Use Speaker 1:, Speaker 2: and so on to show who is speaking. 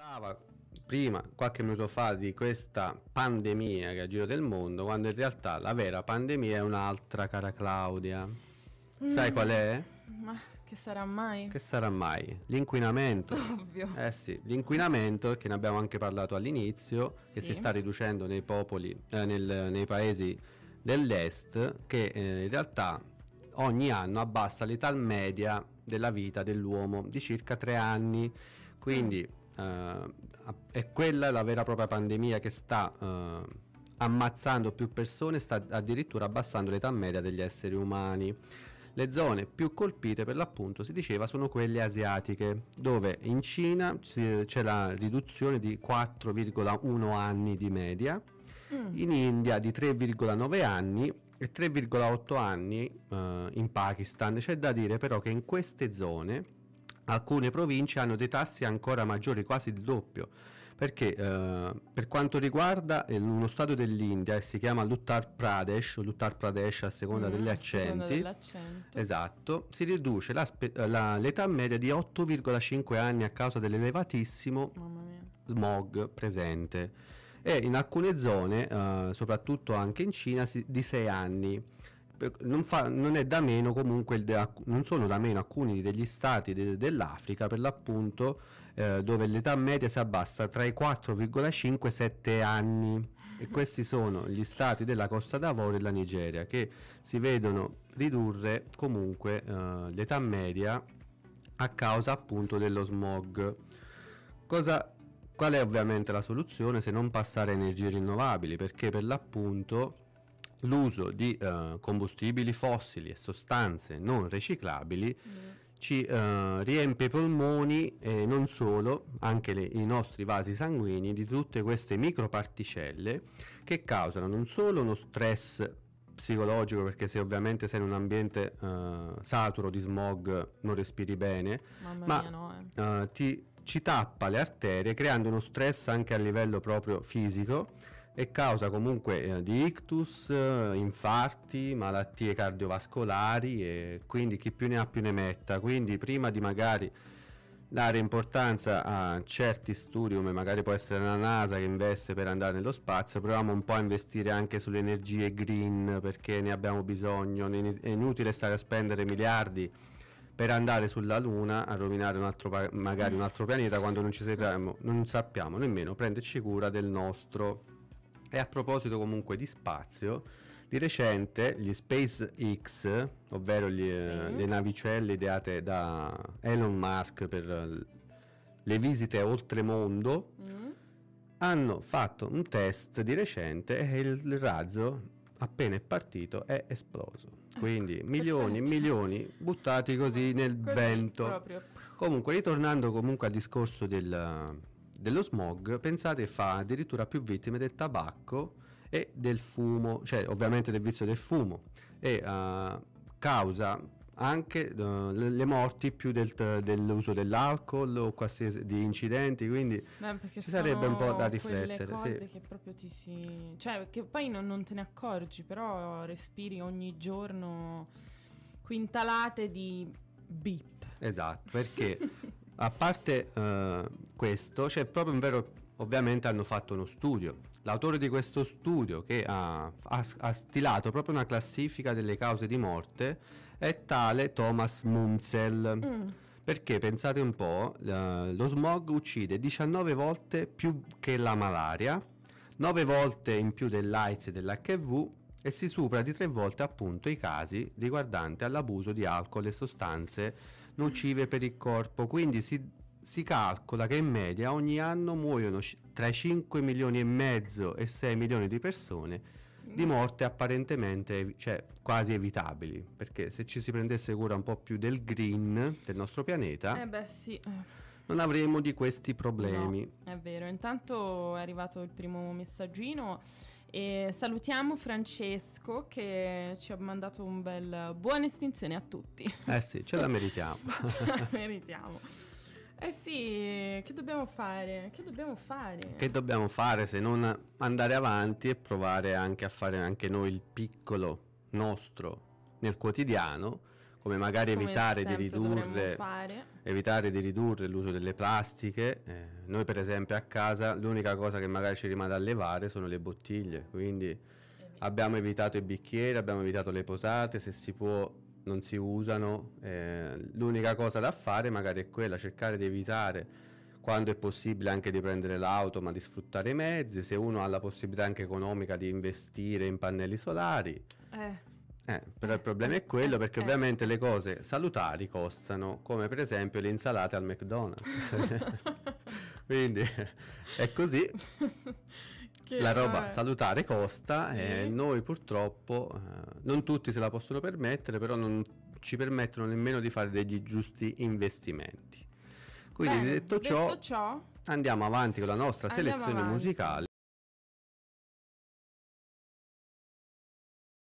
Speaker 1: parlava prima, qualche minuto fa, di questa pandemia che è a giro del mondo, quando in realtà la vera pandemia è un'altra, cara Claudia. Mm. Sai qual è? Ma che sarà mai? Che sarà mai? L'inquinamento. Ovvio. Eh sì, l'inquinamento, che ne abbiamo anche parlato all'inizio, sì. che si sta riducendo nei popoli, eh, nel, nei paesi dell'est, che eh, in realtà ogni anno abbassa l'età media della vita dell'uomo di circa tre anni. Quindi mm. Eh, è quella la vera e propria pandemia che sta eh, ammazzando più persone, sta addirittura abbassando l'età media degli esseri umani. Le zone più colpite per l'appunto si diceva sono quelle asiatiche, dove in Cina c'è la riduzione di 4,1 anni di media, mm. in India di 3,9 anni e 3,8 anni eh, in Pakistan. C'è da dire però che in queste zone Alcune province hanno dei tassi ancora maggiori, quasi il doppio, perché eh, per quanto riguarda uno stato dell'India, si chiama Luttar Pradesh, o Luttar Pradesh a seconda mm, degli a accenti, seconda esatto, si riduce la, la, l'età media di 8,5 anni a causa dell'elevatissimo smog presente e in alcune zone, eh, soprattutto anche in Cina, si, di 6 anni non, fa, non, è da meno comunque de, non sono da meno alcuni degli stati de, dell'Africa per l'appunto eh, dove l'età media si abbassa tra i 4,5 e i 7 anni e questi sono gli stati della Costa d'Avorio e la Nigeria che si vedono ridurre comunque eh, l'età media a causa appunto dello smog Cosa, qual è ovviamente la soluzione se non passare a energie rinnovabili perché per l'appunto l'uso di eh, combustibili fossili e sostanze non riciclabili mm. ci eh, riempie i polmoni e non solo, anche le, i nostri vasi sanguigni di tutte queste microparticelle che causano non solo uno stress psicologico perché se ovviamente sei in un ambiente eh, saturo di smog non respiri bene, Mamma ma mia, no, eh. Eh, ti, ci tappa le arterie creando uno stress anche a livello proprio fisico è causa comunque eh, di ictus, eh, infarti, malattie cardiovascolari e quindi chi più ne ha più ne metta. Quindi prima di magari dare importanza a certi studi come magari può essere la NASA che investe per andare nello spazio, proviamo un po' a investire anche sulle energie green perché ne abbiamo bisogno, è inutile stare a spendere miliardi per andare sulla Luna a rovinare un altro, magari un altro pianeta quando non ci sappiamo, non sappiamo nemmeno prenderci cura del nostro e a proposito comunque di spazio, di recente gli SpaceX, ovvero gli, eh, sì. le navicelle ideate da Elon Musk per le visite oltremondo, mm. hanno fatto un test di recente e il razzo appena è partito è esploso. Ecco, Quindi ecco, milioni e milioni buttati così nel così vento. Proprio. Comunque, ritornando comunque al discorso del, dello smog, pensate, fa addirittura più vittime del tabacco e del fumo, cioè ovviamente del vizio del fumo, e uh, causa anche uh, le, morti più del, dell'uso dell'alcol o qualsiasi di incidenti, quindi Beh, ci sarebbe un po' da riflettere. Cose sì. che proprio ti si... cioè che poi non, non te ne accorgi, però respiri ogni giorno quintalate di Beep. Esatto, perché A parte eh, questo, c'è proprio un vero... Ovviamente hanno fatto uno studio. L'autore di questo studio che ha, ha, ha stilato proprio una classifica delle cause di morte è tale Thomas Munzel. Mm. Perché pensate un po', eh, lo smog uccide 19 volte più che la malaria, 9 volte in più dell'AIDS e dell'HIV e si supera di 3 volte appunto i casi riguardanti all'abuso di alcol e sostanze nocive per il corpo, quindi si, si calcola che in media ogni anno muoiono tra 5 milioni e mezzo e 6 milioni di persone di morte apparentemente cioè, quasi evitabili, perché se ci si prendesse cura un po' più del green del nostro pianeta... Eh beh sì eh. non avremo di questi problemi. No, è vero, intanto è arrivato il primo messaggino e salutiamo Francesco che ci ha mandato un bel buona estinzione a tutti. Eh sì, ce la meritiamo. ce la meritiamo. Eh sì, che dobbiamo fare? Che dobbiamo fare? Che dobbiamo fare se non andare avanti e provare anche a fare anche noi il piccolo nostro nel quotidiano come magari come evitare, di ridurre, evitare, di ridurre, l'uso delle plastiche. Eh, noi per esempio a casa l'unica cosa che magari ci rimane da levare sono le bottiglie, quindi abbiamo evitato i bicchieri, abbiamo evitato le posate, se si può non si usano. Eh, l'unica cosa da fare magari è quella, cercare di evitare quando è possibile anche di prendere l'auto ma di sfruttare i mezzi, se uno ha la possibilità anche economica di investire in pannelli solari. Eh. Eh, però il problema è quello perché eh. ovviamente le cose salutari costano come per esempio le insalate al McDonald's. Quindi è così. Che la roba salutare costa sì. e noi purtroppo eh, non tutti se la possono permettere, però non ci permettono nemmeno di fare degli giusti investimenti.
Speaker 2: Quindi Bene, detto, ciò, detto, ciò,
Speaker 1: andiamo avanti con la nostra selezione musicale.